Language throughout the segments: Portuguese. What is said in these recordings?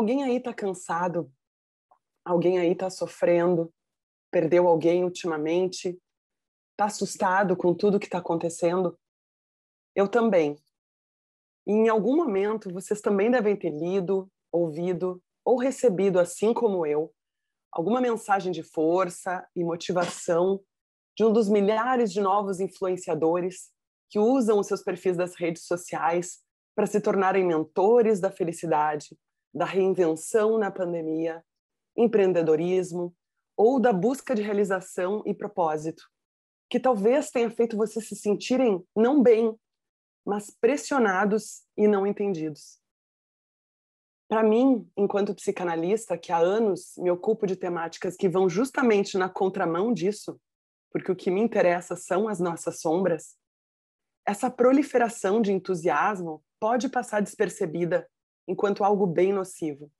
Alguém aí está cansado? Alguém aí está sofrendo? Perdeu alguém ultimamente? Está assustado com tudo que está acontecendo? Eu também. Em algum momento, vocês também devem ter lido, ouvido ou recebido, assim como eu, alguma mensagem de força e motivação de um dos milhares de novos influenciadores que usam os seus perfis das redes sociais para se tornarem mentores da felicidade, da reinvenção na pandemia, empreendedorismo ou da busca de realização e propósito, que talvez tenha feito vocês se sentirem não bem, mas pressionados e não entendidos. Para mim, enquanto psicanalista, que há anos me ocupo de temáticas que vão justamente na contramão disso, porque o que me interessa são as nossas sombras, essa proliferação de entusiasmo pode passar despercebida enquanto algo bem nocivo.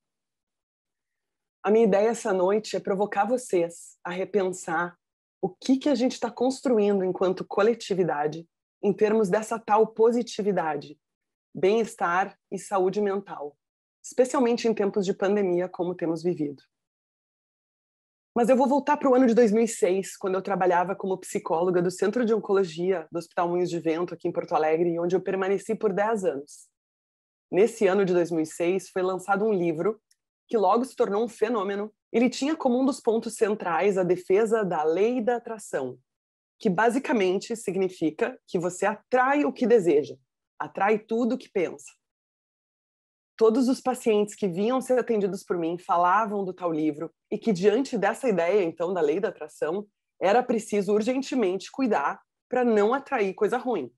A minha ideia essa noite é provocar vocês a repensar o que, que a gente está construindo enquanto coletividade em termos dessa tal positividade, bem-estar e saúde mental, especialmente em tempos de pandemia como temos vivido. Mas eu vou voltar para o ano de 2006, quando eu trabalhava como psicóloga do Centro de Oncologia do Hospital Munhos de Vento, aqui em Porto Alegre, onde eu permaneci por 10 anos. Nesse ano de 2006 foi lançado um livro que logo se tornou um fenômeno. Ele tinha como um dos pontos centrais a defesa da lei da atração, que basicamente significa que você atrai o que deseja, atrai tudo o que pensa. Todos os pacientes que vinham ser atendidos por mim falavam do tal livro e que, diante dessa ideia, então, da lei da atração, era preciso urgentemente cuidar para não atrair coisa ruim.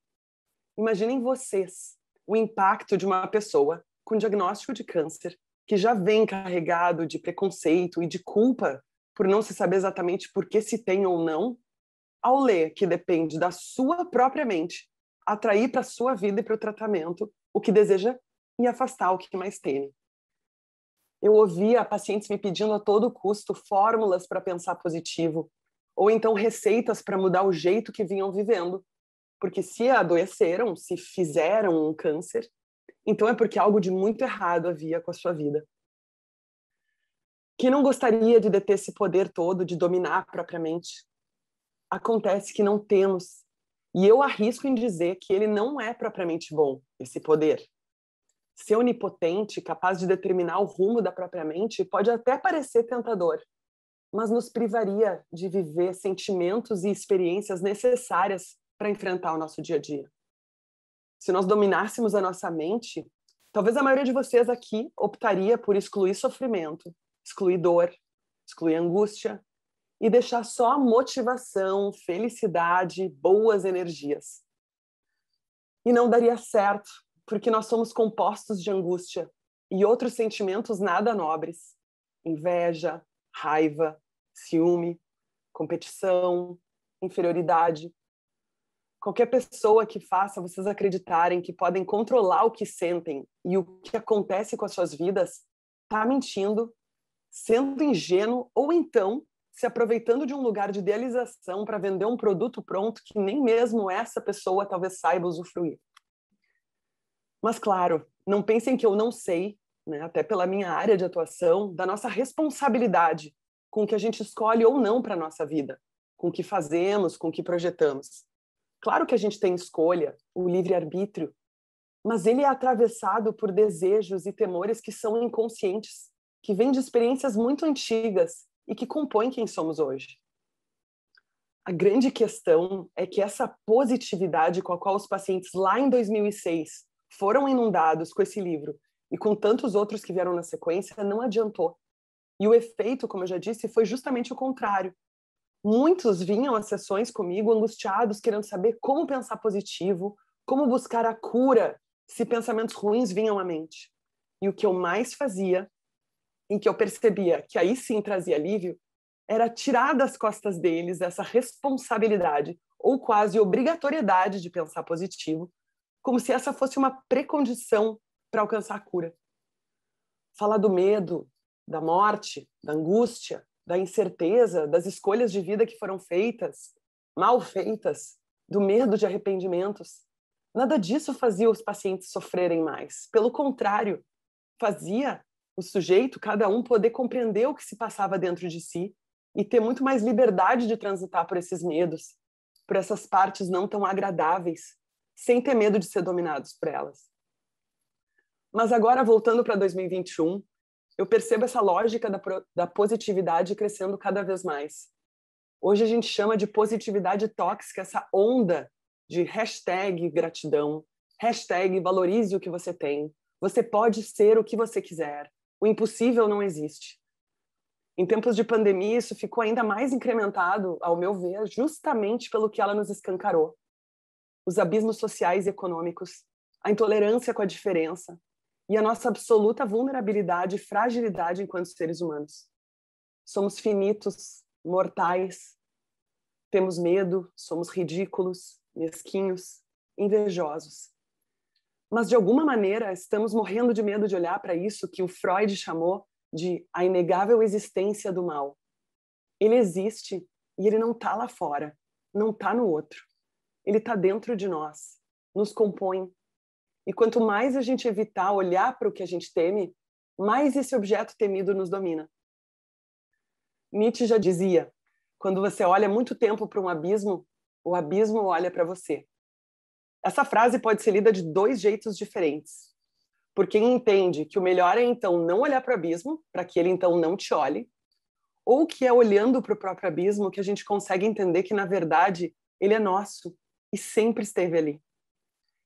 Imaginem vocês o impacto de uma pessoa com diagnóstico de câncer que já vem carregado de preconceito e de culpa por não se saber exatamente por que se tem ou não, ao ler que depende da sua própria mente atrair para a sua vida e para o tratamento o que deseja e afastar o que mais teme. Eu ouvia pacientes me pedindo a todo custo fórmulas para pensar positivo, ou então receitas para mudar o jeito que vinham vivendo, porque se adoeceram, se fizeram um câncer, então é porque algo de muito errado havia com a sua vida. Que não gostaria de deter esse poder todo, de dominar propriamente. Acontece que não temos. E eu arrisco em dizer que ele não é propriamente bom, esse poder. Ser onipotente, capaz de determinar o rumo da própria mente, pode até parecer tentador, mas nos privaria de viver sentimentos e experiências necessárias para enfrentar o nosso dia a dia. Se nós dominássemos a nossa mente, talvez a maioria de vocês aqui optaria por excluir sofrimento, excluir dor, excluir angústia e deixar só motivação, felicidade, boas energias. E não daria certo, porque nós somos compostos de angústia e outros sentimentos nada nobres: inveja, raiva, ciúme, competição, inferioridade qualquer pessoa que faça vocês acreditarem que podem controlar o que sentem e o que acontece com as suas vidas, está mentindo, sendo ingênuo ou então se aproveitando de um lugar de idealização para vender um produto pronto que nem mesmo essa pessoa talvez saiba usufruir. Mas claro, não pensem que eu não sei, né, até pela minha área de atuação, da nossa responsabilidade com o que a gente escolhe ou não para nossa vida, com o que fazemos, com o que projetamos. Claro que a gente tem escolha, o livre-arbítrio, mas ele é atravessado por desejos e temores que são inconscientes, que vêm de experiências muito antigas e que compõem quem somos hoje. A grande questão é que essa positividade com a qual os pacientes lá em 2006 foram inundados com esse livro e com tantos outros que vieram na sequência não adiantou. E o efeito, como eu já disse, foi justamente o contrário. Muitos vinham às sessões comigo angustiados, querendo saber como pensar positivo, como buscar a cura se pensamentos ruins vinham à mente. E o que eu mais fazia, em que eu percebia que aí sim trazia alívio, era tirar das costas deles essa responsabilidade ou quase obrigatoriedade de pensar positivo, como se essa fosse uma precondição para alcançar a cura. Falar do medo, da morte, da angústia, da incerteza, das escolhas de vida que foram feitas, mal feitas, do medo de arrependimentos. Nada disso fazia os pacientes sofrerem mais. Pelo contrário, fazia o sujeito, cada um, poder compreender o que se passava dentro de si e ter muito mais liberdade de transitar por esses medos, por essas partes não tão agradáveis, sem ter medo de ser dominados por elas. Mas agora, voltando para 2021, eu percebo essa lógica da, da positividade crescendo cada vez mais. Hoje a gente chama de positividade tóxica essa onda de hashtag gratidão, hashtag valorize o que você tem, você pode ser o que você quiser, o impossível não existe. Em tempos de pandemia, isso ficou ainda mais incrementado, ao meu ver, justamente pelo que ela nos escancarou: os abismos sociais e econômicos, a intolerância com a diferença, e a nossa absoluta vulnerabilidade e fragilidade enquanto seres humanos. Somos finitos, mortais, temos medo, somos ridículos, mesquinhos, invejosos. Mas de alguma maneira estamos morrendo de medo de olhar para isso que o Freud chamou de a inegável existência do mal. Ele existe e ele não está lá fora, não está no outro. Ele está dentro de nós, nos compõe, e quanto mais a gente evitar olhar para o que a gente teme, mais esse objeto temido nos domina. Nietzsche já dizia: quando você olha muito tempo para um abismo, o abismo olha para você. Essa frase pode ser lida de dois jeitos diferentes. Por quem entende que o melhor é então não olhar para o abismo, para que ele então não te olhe, ou que é olhando para o próprio abismo que a gente consegue entender que, na verdade, ele é nosso e sempre esteve ali.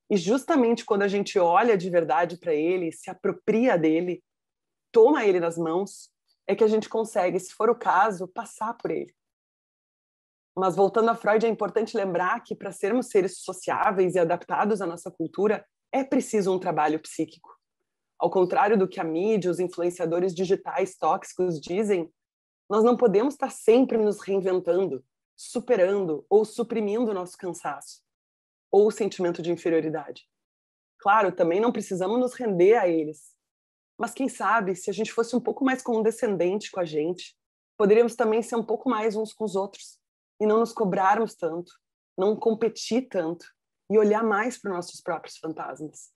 E justamente quando a gente olha de verdade para ele, se apropria dele, toma ele nas mãos, é que a gente consegue, se for o caso, passar por ele. Mas voltando a Freud, é importante lembrar que para sermos seres sociáveis e adaptados à nossa cultura, é preciso um trabalho psíquico. Ao contrário do que a mídia, os influenciadores digitais tóxicos dizem, nós não podemos estar sempre nos reinventando, superando ou suprimindo o nosso cansaço ou o sentimento de inferioridade. Claro, também não precisamos nos render a eles. Mas quem sabe, se a gente fosse um pouco mais condescendente com a gente, poderíamos também ser um pouco mais uns com os outros e não nos cobrarmos tanto, não competir tanto e olhar mais para nossos próprios fantasmas.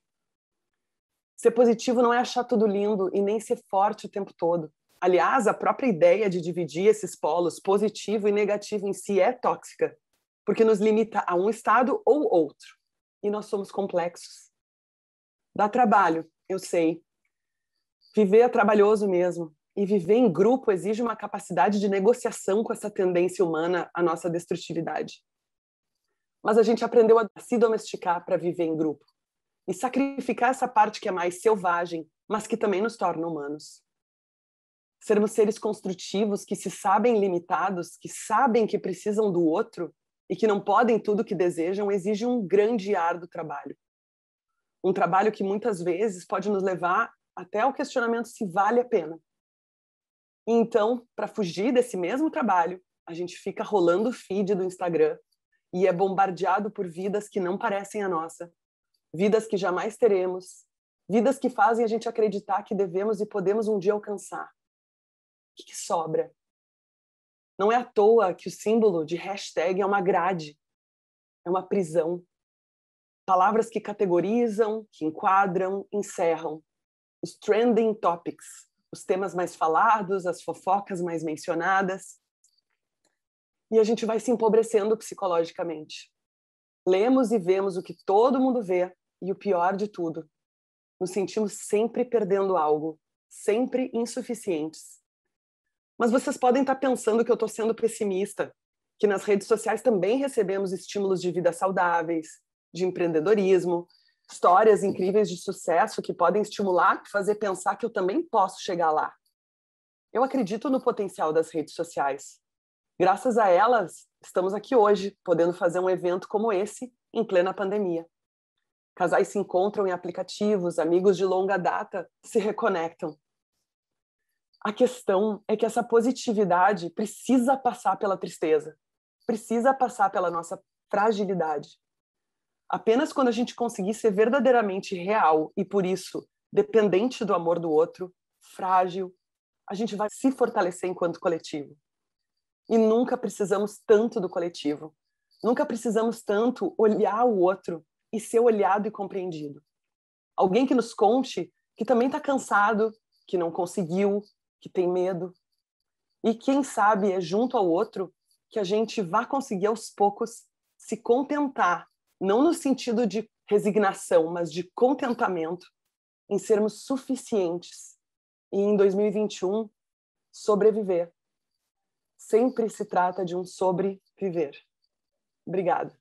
Ser positivo não é achar tudo lindo e nem ser forte o tempo todo. Aliás, a própria ideia de dividir esses polos positivo e negativo em si é tóxica, porque nos limita a um estado ou outro. E nós somos complexos. Dá trabalho, eu sei. Viver é trabalhoso mesmo. E viver em grupo exige uma capacidade de negociação com essa tendência humana à nossa destrutividade. Mas a gente aprendeu a se domesticar para viver em grupo e sacrificar essa parte que é mais selvagem, mas que também nos torna humanos. Sermos seres construtivos que se sabem limitados, que sabem que precisam do outro e que não podem tudo o que desejam exige um grande ar do trabalho. Um trabalho que muitas vezes pode nos levar até o questionamento se vale a pena. E então, para fugir desse mesmo trabalho, a gente fica rolando o feed do Instagram e é bombardeado por vidas que não parecem a nossa, vidas que jamais teremos, vidas que fazem a gente acreditar que devemos e podemos um dia alcançar. O que, que sobra? Não é à toa que o símbolo de hashtag é uma grade, é uma prisão. Palavras que categorizam, que enquadram, encerram. Os trending topics, os temas mais falados, as fofocas mais mencionadas. E a gente vai se empobrecendo psicologicamente. Lemos e vemos o que todo mundo vê, e o pior de tudo, nos sentimos sempre perdendo algo, sempre insuficientes mas vocês podem estar tá pensando que eu estou sendo pessimista, que nas redes sociais também recebemos estímulos de vida saudáveis, de empreendedorismo, histórias incríveis de sucesso que podem estimular, fazer pensar que eu também posso chegar lá. Eu acredito no potencial das redes sociais. Graças a elas, estamos aqui hoje, podendo fazer um evento como esse em plena pandemia. Casais se encontram em aplicativos, amigos de longa data se reconectam. A questão é que essa positividade precisa passar pela tristeza, precisa passar pela nossa fragilidade. Apenas quando a gente conseguir ser verdadeiramente real e, por isso, dependente do amor do outro, frágil, a gente vai se fortalecer enquanto coletivo. E nunca precisamos tanto do coletivo. Nunca precisamos tanto olhar o outro e ser olhado e compreendido. Alguém que nos conte que também está cansado, que não conseguiu, que tem medo. E quem sabe é junto ao outro que a gente vá conseguir aos poucos se contentar, não no sentido de resignação, mas de contentamento em sermos suficientes e em 2021 sobreviver. Sempre se trata de um sobreviver. Obrigada.